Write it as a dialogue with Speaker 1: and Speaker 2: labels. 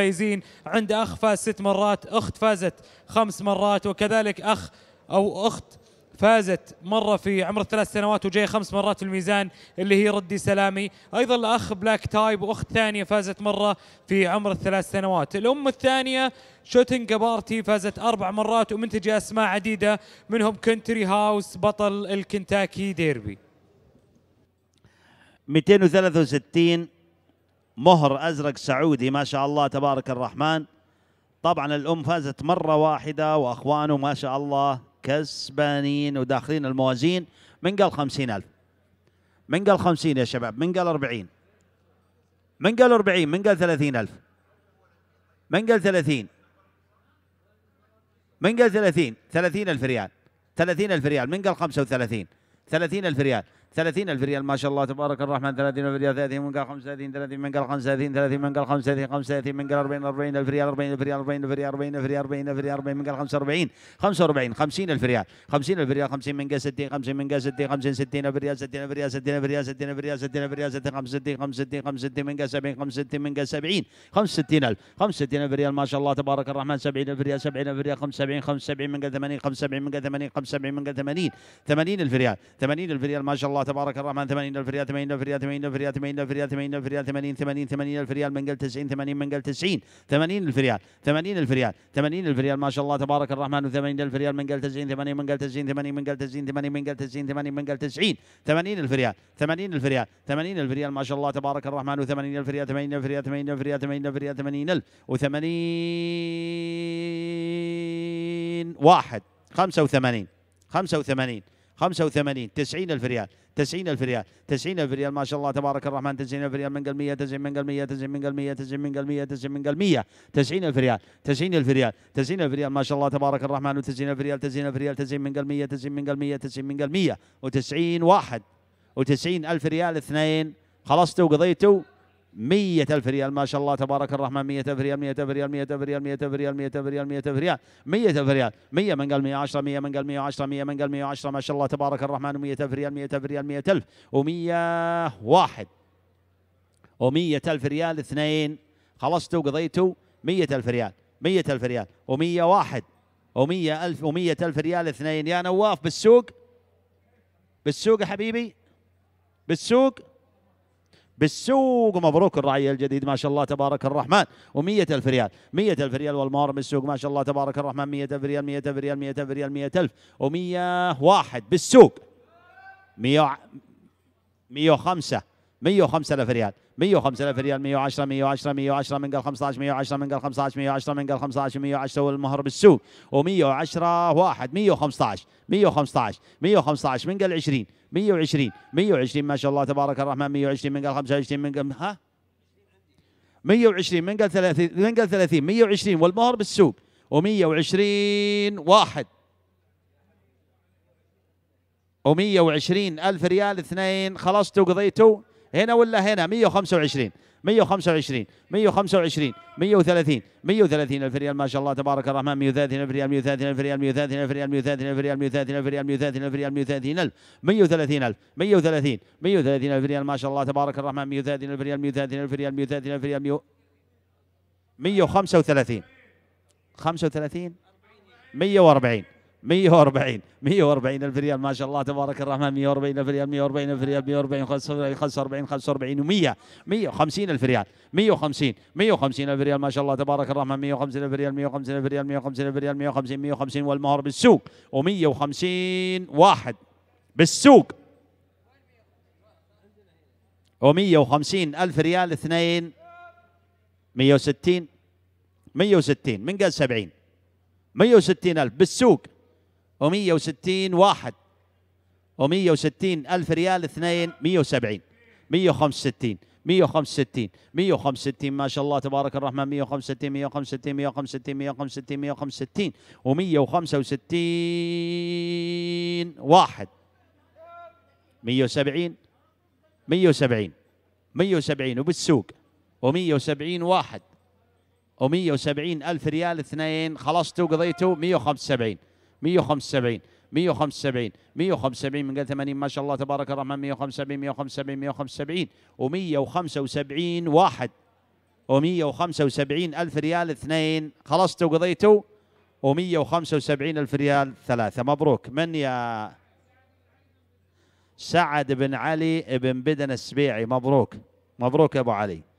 Speaker 1: فايزين عند اخ فاز ست مرات اخت فازت خمس مرات وكذلك اخ او اخت فازت مره في عمر ثلاث سنوات وجاي خمس مرات في الميزان اللي هي ردي سلامي ايضا الاخ بلاك تايب واخت ثانيه فازت مره في عمر الثلاث سنوات الام الثانيه شوتن جبارتي فازت اربع مرات ومنتجه اسماء عديده منهم كنتري هاوس بطل الكنتاكي ديربي 263 مهر أزرق سعودي ما شاء الله تبارك الرحمن طبعا الأم فازت مرة واحدة وأخوانه ما شاء الله كسبانين وداخلين الموازين من قال خمسين ألف من قال خمسين يا شباب من قال أربعين من قال أربعين من قال ثلاثين ألف من قال ثلاثين من قال ثلاثين ثلاثين ألف ريال ثلاثين ألف ريال من قال خمسة وثلاثين ثلاثين ألف ريال 30 ألف ريال ما شاء الله تبارك الرحمن 30 ألف ريال 30 من قال 35 30 من قال 35 30 من قال 35 35 من قال 40 40 ألف ريال 40 ألف ريال 40 ألف ريال 40 ألف ريال 40 ألف ريال 40 من قال 45 45 50 ألف ريال 50 ألف ريال 50 من قال 60 50 من قال 60 50 60 ألف ريال 60 ألف ريال 60 ألف ريال 60 ألف ريال 60 ألف ريال 60 65 65 65 من قال 70 65 من قال 70 65 ألف 65 ألف ريال ما شاء الله تبارك الرحمن 70 ألف ريال 70 ألف ريال 75 75 من قال 80 75 من قال 80 75 من قال 80 80 ألف ريال 80 ألف ريال ما شاء الله تبارك الرحمن 80000 ريال 80000 ريال 80000 ريال 80000 ريال 80000 ريال 80 80 80000 ريال من قال 90 80 من قال 90 80000 ريال 80000 ريال 80000 ريال ما شاء الله تبارك الرحمن 80000 ريال من قال 90 80 من قال 90 80 من قال 90 80 من قال 90 80 من قال 90 80000 ريال 80000 ريال 80000 ريال ما شاء الله تبارك الرحمن 80000 ريال 80000 ريال 80000 ريال 80000 ريال 80000 و80 واحد 85 85 85 90 الف ريال 90 الف ريال 90 الف ريال ما شاء الله تبارك الرحمن 90 الف ريال من قال 100 90 من قال 100 90 من قال 100 90 من قال 100 90 من قال 100 الف ريال 90000 ريال 90000 ريال ما شاء الله تبارك الرحمن 90 الف ريال 90000 ريال 90 من قال 100 90 من قال 100 90 من قال 100 و90 واحد و الف ريال اثنين خلصتوا وقضيتوا مية ألف ريال ما شاء الله تبارك الرحمن مية ألف ريال مية ألف ريال مية ألف ريال مية ألف ريال مية ألف ريال مية ألف ريال مية ألف ريال مية من قال مية عشرة مية من قال مية عشرة مية من قال مية عشرة ما شاء الله تبارك الرحمن مية ألف ريال مية ألف ريال مية ألف ومية واحد ومية ألف ريال اثنين خلصتوا قضيتوا مية ألف ريال مية ألف ريال ومية واحد ومية ألف ومية ألف ريال اثنين يا نواف بالسوق بالسوق يا حبيبي بالسوق بالسوق ومبروك الرعي الجديد ما شاء الله تبارك الرحمن و100 ألف ريال 100 ألف ريال والمار بالسوق ما شاء الله تبارك الرحمن 100 ألف ريال 100 ألف ريال 100 ألف ريال 100 ألف و100 واحد بالسوق 100 105 105 ألف ريال 105000 ريال 110 110 110 من قال 15 110 من قال 15 110 من قال 15 110 والمهر بالسوق و110 واحد 115 115 115 من قال 20 120 120 ما شاء الله تبارك الرحمن 120 من قال 25 من قال ها 120 من قال 30 من قال 30 120 والمهر بالسوق و120 واحد و120 ألف ريال اثنين خلصتوا قضيتوا هنا ولا هنا 125 125 125 130 130 الف ريال ما شاء الله تبارك الرحمن 130 الف ريال 130 الف ريال 130 الف ريال 130 الف ريال 130 الف ريال 130 الف ريال 130 الف 130 الف 130 130 الف ريال ما شاء الله تبارك الرحمن 130 الف ريال 130 الف ريال 130 الف ريال 135 35 140 140 140 الف ريال ما شاء الله تبارك الرحمن 140 الف ريال 140 الف ريال 140 45 45 و100 150 الف ريال 150 150 الف ريال ما شاء الله تبارك الرحمن 150 الف ريال 150 الف ريال 150 الف ريال 150 150 والمهر بالسوق و150 واحد بالسوق و150 الف ريال اثنين 160 160 من قال 70 160 الف بالسوق و160 واحد و160 ألف ريال اثنين 170 165 165 165 ما شاء الله تبارك الرحمن 165 165 165 165 165 و165 واحد 170 170 170 وبالسوق و170 واحد و170 ألف ريال اثنين خلصتوا قضيتوا 175 175 175 175 من قال 80 ما شاء الله تبارك الرحمن 175 175 175 و175 واحد و175 ألف ريال اثنين خلصتوا وقضيتوا و175 ألف ريال ثلاثة مبروك من يا سعد بن علي بن بدن السبيعي مبروك مبروك يا أبو علي